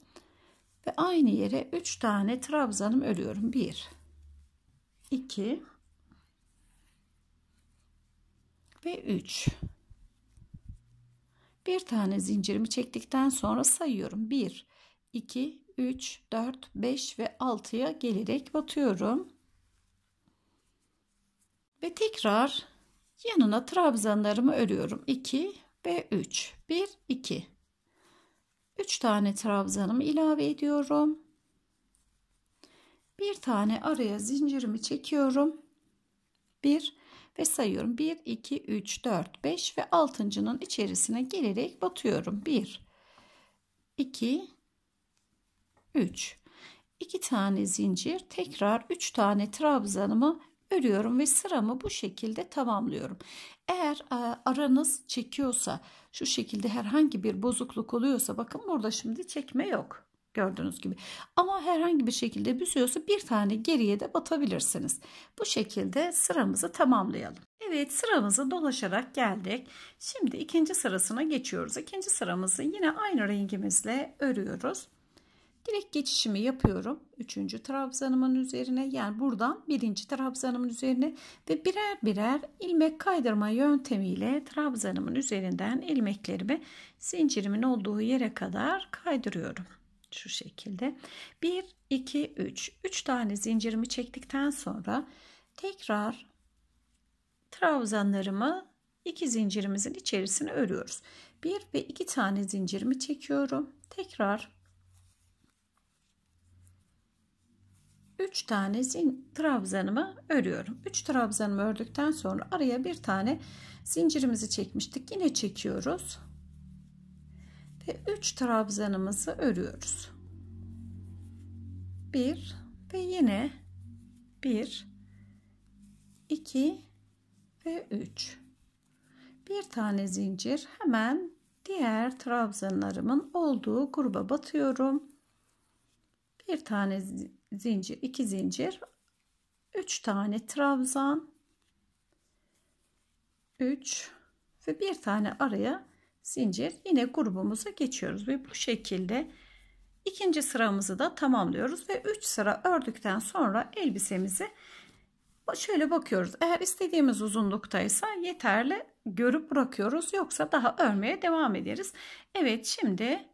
Ve aynı yere 3 tane trabzanım örüyorum. 1, 2 ve 3. Bir tane zincirimi çektikten sonra sayıyorum. 1, 2, 3, 4, 5 ve 6'ya gelerek batıyorum. Ve tekrar yanına trabzanlarımı örüyorum. 2 ve 3. 1, 2. 3 tane trabzanımı ilave ediyorum. Bir tane araya zincirimi çekiyorum. 1 ve sayıyorum. 1, 2, 3, 4, 5 ve altıncının içerisine gelerek batıyorum. 1, 2, 3. 2 tane zincir. Tekrar 3 tane trabzanımı örüyorum ve sıramı bu şekilde tamamlıyorum. Eğer e, aranız çekiyorsa şu şekilde herhangi bir bozukluk oluyorsa bakın burada şimdi çekme yok gördüğünüz gibi. Ama herhangi bir şekilde büzüyorsa bir tane geriye de batabilirsiniz. Bu şekilde sıramızı tamamlayalım. Evet sıramızı dolaşarak geldik. Şimdi ikinci sırasına geçiyoruz. İkinci sıramızı yine aynı rengimizle örüyoruz. Direkt geçişimi yapıyorum. Üçüncü trabzanımın üzerine yani buradan birinci trabzanımın üzerine ve birer birer ilmek kaydırma yöntemiyle trabzanımın üzerinden ilmeklerimi zincirimin olduğu yere kadar kaydırıyorum. Şu şekilde 1, 2, 3. 3 tane zincirimi çektikten sonra tekrar trabzanlarımı iki zincirimizin içerisine örüyoruz. Bir ve iki tane zincirimi çekiyorum. Tekrar 3 tane zin trabzanımı örüyorum. 3 trabzanımı ördükten sonra araya bir tane zincirimizi çekmiştik. Yine çekiyoruz. Ve 3 trabzanımızı örüyoruz. 1 ve yine 1 2 ve 3 bir tane zincir hemen diğer trabzanlarımın olduğu gruba batıyorum bir tane zincir, iki zincir, üç tane trabzan, üç ve bir tane araya zincir. Yine grubumuza geçiyoruz ve bu şekilde ikinci sıramızı da tamamlıyoruz ve üç sıra ördükten sonra elbisemizi şöyle bakıyoruz. Eğer istediğimiz uzunluktaysa yeterli görüp bırakıyoruz. Yoksa daha örmeye devam ederiz. Evet şimdi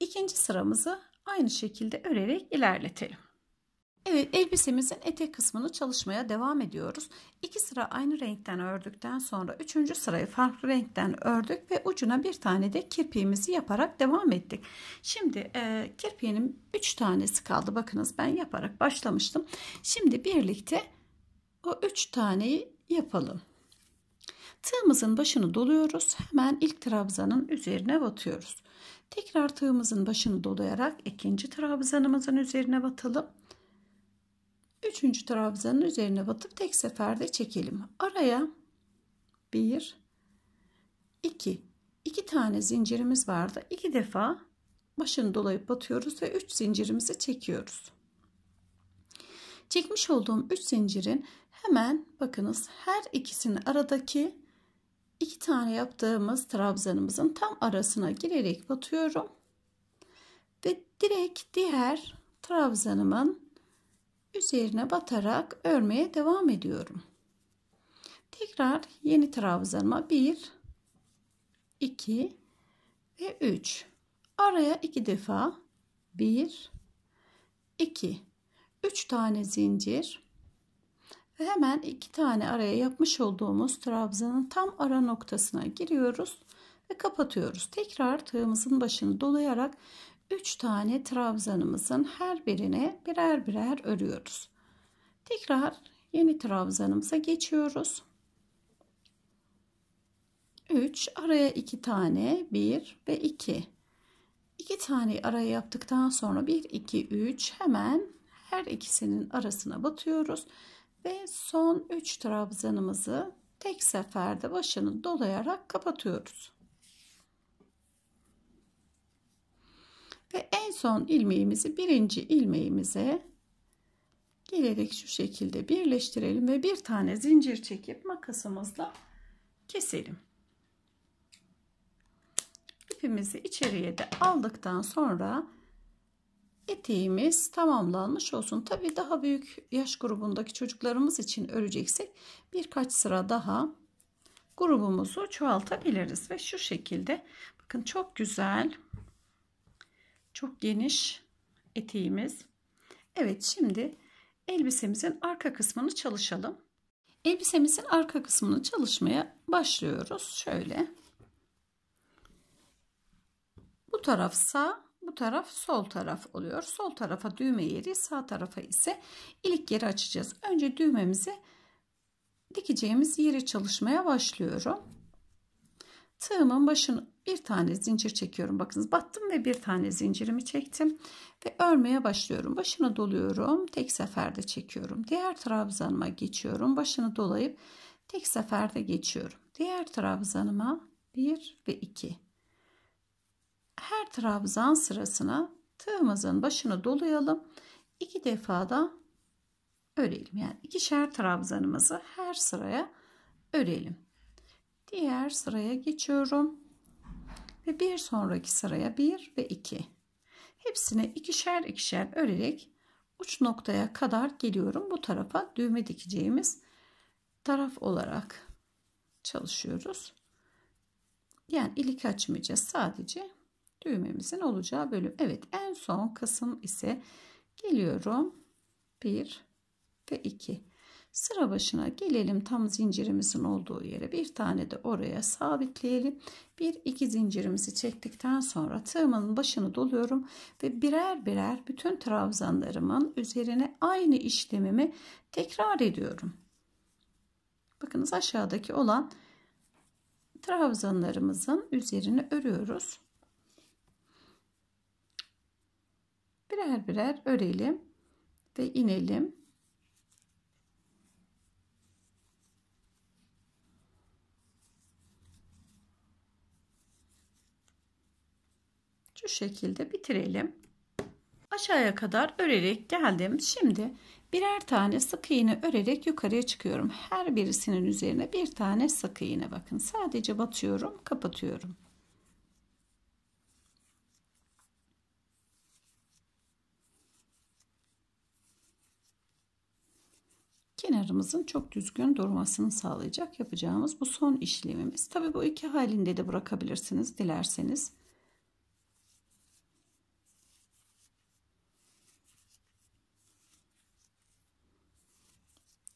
ikinci sıramızı aynı şekilde örerek ilerletelim. Evet elbisemizin etek kısmını çalışmaya devam ediyoruz. İki sıra aynı renkten ördükten sonra üçüncü sırayı farklı renkten ördük ve ucuna bir tane de kirpiğimizi yaparak devam ettik. Şimdi e, kirpiğinin üç tanesi kaldı. Bakınız ben yaparak başlamıştım. Şimdi birlikte o üç taneyi yapalım. Tığımızın başını doluyoruz. Hemen ilk trabzanın üzerine batıyoruz. Tekrar tığımızın başını dolayarak ikinci trabzanımızın üzerine batalım. Üçüncü trabzanın üzerine batıp tek seferde çekelim. Araya bir, iki, iki tane zincirimiz vardı. İki defa başını dolayıp batıyoruz ve üç zincirimizi çekiyoruz. Çekmiş olduğum üç zincirin hemen bakınız her ikisinin aradaki iki tane yaptığımız trabzanımızın tam arasına girerek batıyorum. Ve direkt diğer trabzanımın üzerine batarak örmeye devam ediyorum. Tekrar yeni trabzanıma 1 2 ve 3 araya iki defa 1 2 3 tane zincir ve hemen iki tane araya yapmış olduğumuz trabzanın tam ara noktasına giriyoruz ve kapatıyoruz. Tekrar tığımızın başını dolayarak 3 tane trabzanımızın her birine birer birer örüyoruz. Tekrar yeni trabzanımıza geçiyoruz. 3 araya 2 tane 1 ve 2 2 tane araya yaptıktan sonra 1 2 3 hemen her ikisinin arasına batıyoruz ve son 3 trabzanımızı tek seferde başını dolayarak kapatıyoruz. Ve en son ilmeğimizi birinci ilmeğimize gelerek şu şekilde birleştirelim ve bir tane zincir çekip makasımızla keselim. İpimizi içeriye de aldıktan sonra eteğimiz tamamlanmış olsun. Tabi daha büyük yaş grubundaki çocuklarımız için öreceksek birkaç sıra daha grubumuzu çoğaltabiliriz. Ve şu şekilde bakın çok güzel çok geniş eteğimiz. Evet şimdi elbisemizin arka kısmını çalışalım. Elbisemizin arka kısmını çalışmaya başlıyoruz. Şöyle. Bu taraf sağ, bu taraf sol taraf oluyor. Sol tarafa düğme yeri, sağ tarafa ise ilik yeri açacağız. Önce düğmemizi dikeceğimiz yeri çalışmaya başlıyorum. Tığımın başını bir tane zincir çekiyorum. Bakınız battım ve bir tane zincirimi çektim ve örmeye başlıyorum. Başını doluyorum. Tek seferde çekiyorum. Diğer trabzanıma geçiyorum. Başını dolayıp tek seferde geçiyorum. Diğer trabzanıma 1 ve 2 her trabzan sırasına tığımızın başını dolayalım. İki defa da örelim. Yani ikişer trabzanımızı her sıraya örelim. Diğer sıraya geçiyorum. Ve bir sonraki sıraya 1 ve 2. Hepsine ikişer ikişer örerek uç noktaya kadar geliyorum. Bu tarafa düğme dikeceğimiz taraf olarak çalışıyoruz. Yani ilik açmayacağız. Sadece düğmemizin olacağı bölüm. Evet en son kısım ise geliyorum 1 ve 2. Sıra başına gelelim tam zincirimizin olduğu yere bir tane de oraya sabitleyelim. Bir iki zincirimizi çektikten sonra tığımın başını doluyorum ve birer birer bütün trabzanlarımın üzerine aynı işlemimi tekrar ediyorum. Bakınız aşağıdaki olan trabzanlarımızın üzerine örüyoruz. birer birer örelim ve inelim. Şu şekilde bitirelim. Aşağıya kadar örerek geldim. Şimdi birer tane sık iğne örerek yukarıya çıkıyorum. Her birisinin üzerine bir tane sık iğne bakın. Sadece batıyorum, kapatıyorum. kenarımızın çok düzgün durmasını sağlayacak yapacağımız bu son işlemimiz. Tabi bu iki halinde de bırakabilirsiniz dilerseniz.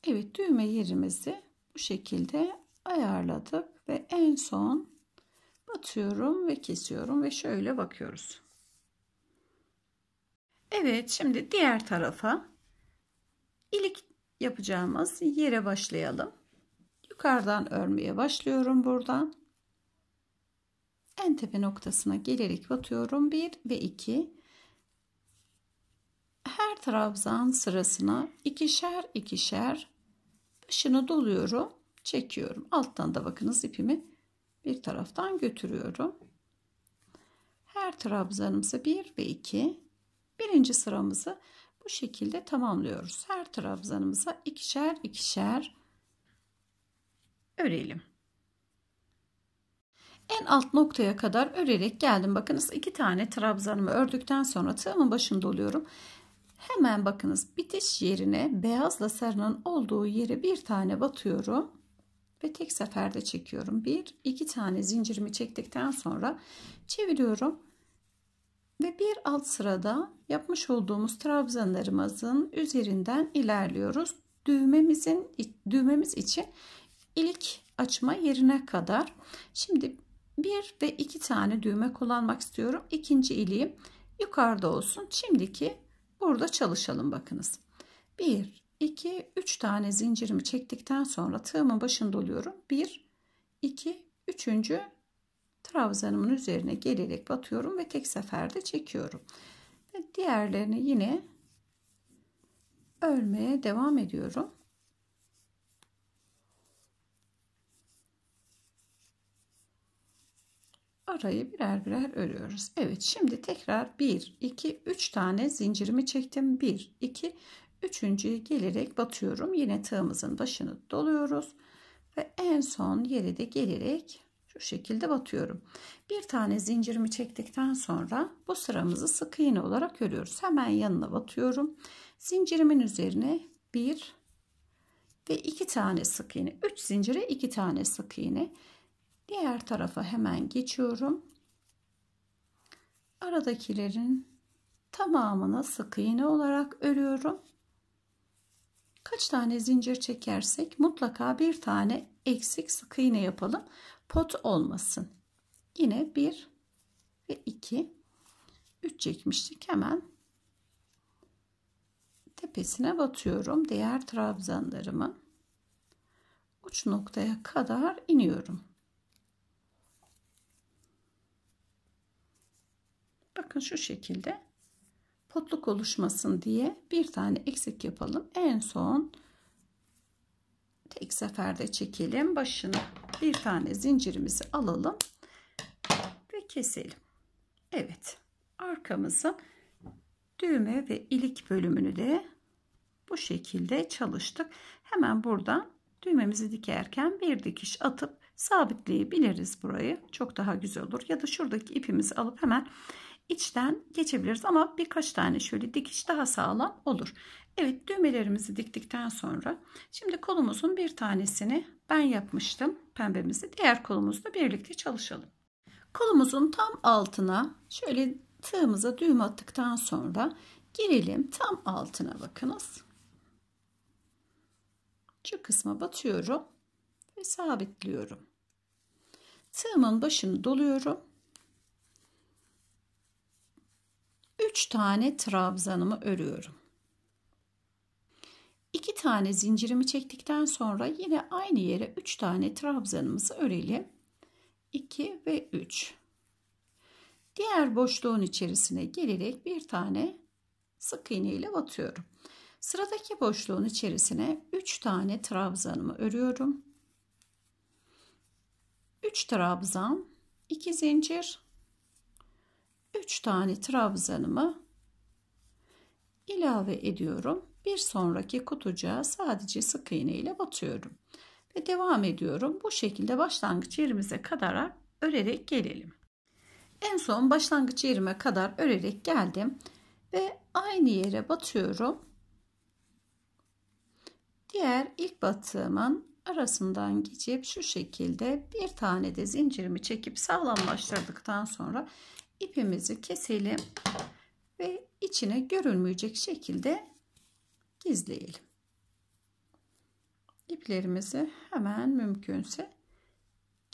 Evet düğme yerimizi bu şekilde ayarladık ve en son batıyorum ve kesiyorum ve şöyle bakıyoruz. Evet şimdi diğer tarafa ilik yapacağımız yere başlayalım. Yukarıdan örmeye başlıyorum buradan. En tepe noktasına gelerek batıyorum. 1 ve 2. Her trabzan sırasına ikişer ikişer başını doluyorum. Çekiyorum. Alttan da bakınız ipimi bir taraftan götürüyorum. Her trabzanımızı 1 ve 2. Birinci sıramızı bu şekilde tamamlıyoruz. Her trabzanımıza ikişer ikişer örelim. En alt noktaya kadar örerek geldim. Bakınız iki tane trabzanımı ördükten sonra tığımın başında oluyorum. Hemen bakınız bitiş yerine beyazla sarının olduğu yere bir tane batıyorum ve tek seferde çekiyorum. Bir, iki tane zincirimi çektikten sonra çeviriyorum ve bir alt sırada yapmış olduğumuz trabzanlarımızın üzerinden ilerliyoruz. Düğmemizin düğmemiz için ilik açma yerine kadar. Şimdi bir ve iki tane düğme kullanmak istiyorum. İkinci iliğim yukarıda olsun. Şimdiki burada çalışalım bakınız. Bir, iki, üç tane zincirimi çektikten sonra tığımın başında oluyorum. Bir, iki, üçüncü trabzanımın üzerine gelerek batıyorum ve tek seferde çekiyorum. Ve diğerlerini yine örmeye devam ediyorum. arayı birer birer örüyoruz. Evet şimdi tekrar 1, 2, 3 tane zincirimi çektim. 1, 2, 3.ye gelerek batıyorum. Yine tığımızın başını doluyoruz. Ve en son yere de gelerek şu şekilde batıyorum. Bir tane zincirimi çektikten sonra bu sıramızı sık iğne olarak örüyoruz. Hemen yanına batıyorum. Zincirimin üzerine bir ve iki tane sık iğne. Üç zincire iki tane sık iğne. Diğer tarafa hemen geçiyorum. Aradakilerin tamamını sık iğne olarak örüyorum. Kaç tane zincir çekersek mutlaka bir tane eksik sık iğne yapalım. Pot olmasın. Yine 1 ve 2 3 çekmiştik. Hemen tepesine batıyorum. Diğer trabzanlarımı uç noktaya kadar iniyorum. Bakın şu şekilde potluk oluşmasın diye bir tane eksik yapalım. En son tek seferde çekelim başını bir tane zincirimizi alalım ve keselim Evet arkamızı düğme ve ilik bölümünü de bu şekilde çalıştık hemen buradan düğmemizi dikerken bir dikiş atıp sabitleyebiliriz burayı çok daha güzel olur ya da şuradaki ipimizi alıp hemen içten geçebiliriz ama birkaç tane şöyle dikiş daha sağlam olur Evet düğmelerimizi diktikten sonra şimdi kolumuzun bir tanesini ben yapmıştım pembemizi diğer kolumuzla birlikte çalışalım. Kolumuzun tam altına şöyle tığımıza düğüm attıktan sonra girelim tam altına bakınız. Şu kısma batıyorum ve sabitliyorum. Tığımın başını doluyorum. 3 tane trabzanımı örüyorum. 2 tane zincirimi çektikten sonra yine aynı yere 3 tane trabzanımızı örelim. 2 ve 3. Diğer boşluğun içerisine gelerek bir tane sık iğne ile batıyorum. Sıradaki boşluğun içerisine 3 tane trabzanımı örüyorum. 3 trabzan, 2 zincir, 3 tane trabzanımı ilave ediyorum bir sonraki kutucuğa sadece sık iğne ile batıyorum. Ve devam ediyorum. Bu şekilde başlangıç yerimize kadar örerek gelelim. En son başlangıç yerime kadar örerek geldim. Ve aynı yere batıyorum. Diğer ilk battığımın arasından geçip şu şekilde bir tane de zincirimi çekip sağlamlaştırdıktan sonra ipimizi keselim ve içine görünmeyecek şekilde gizleyelim. İplerimizi hemen mümkünse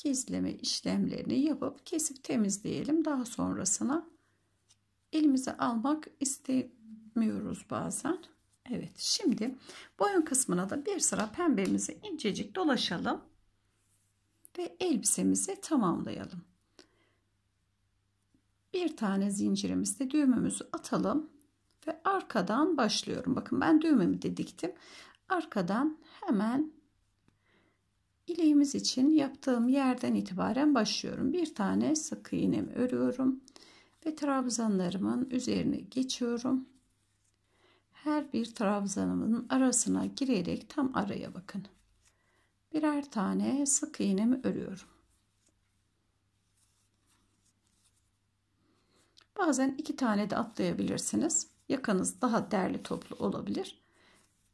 gizleme işlemlerini yapıp kesip temizleyelim. Daha sonrasına elimize almak istemiyoruz bazen. Evet şimdi boyun kısmına da bir sıra pembemizi incecik dolaşalım ve elbisemizi tamamlayalım. Bir tane zincirimizde düğümümüzü atalım ve arkadan başlıyorum. Bakın ben düğmemi de diktim. Arkadan hemen ileğimiz için yaptığım yerden itibaren başlıyorum. Bir tane sık iğnemi örüyorum ve trabzanlarımın üzerine geçiyorum. Her bir trabzanımın arasına girerek tam araya bakın. Birer tane sık iğnemi örüyorum. Bazen iki tane de atlayabilirsiniz. Yakanız daha derli toplu olabilir.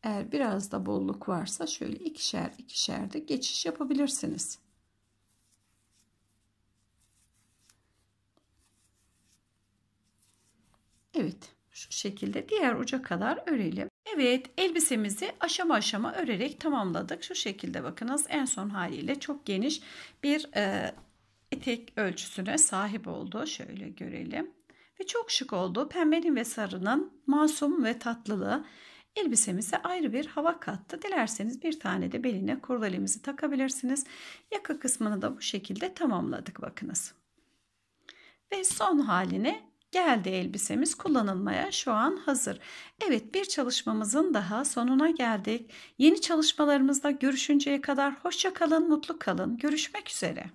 Eğer biraz da bolluk varsa şöyle ikişer ikişer de geçiş yapabilirsiniz. Evet şu şekilde diğer uca kadar örelim. Evet elbisemizi aşama aşama örerek tamamladık. Şu şekilde bakınız en son haliyle çok geniş bir e, etek ölçüsüne sahip oldu. Şöyle görelim ve çok şık olduğu pembenin ve sarının masum ve tatlılığı elbisemize ayrı bir hava kattı. Dilerseniz bir tane de beline kurdalemizi takabilirsiniz. Yaka kısmını da bu şekilde tamamladık bakınız. Ve son haline geldi elbisemiz kullanılmaya şu an hazır. Evet bir çalışmamızın daha sonuna geldik. Yeni çalışmalarımızda görüşünceye kadar hoşça kalın, mutlu kalın. Görüşmek üzere.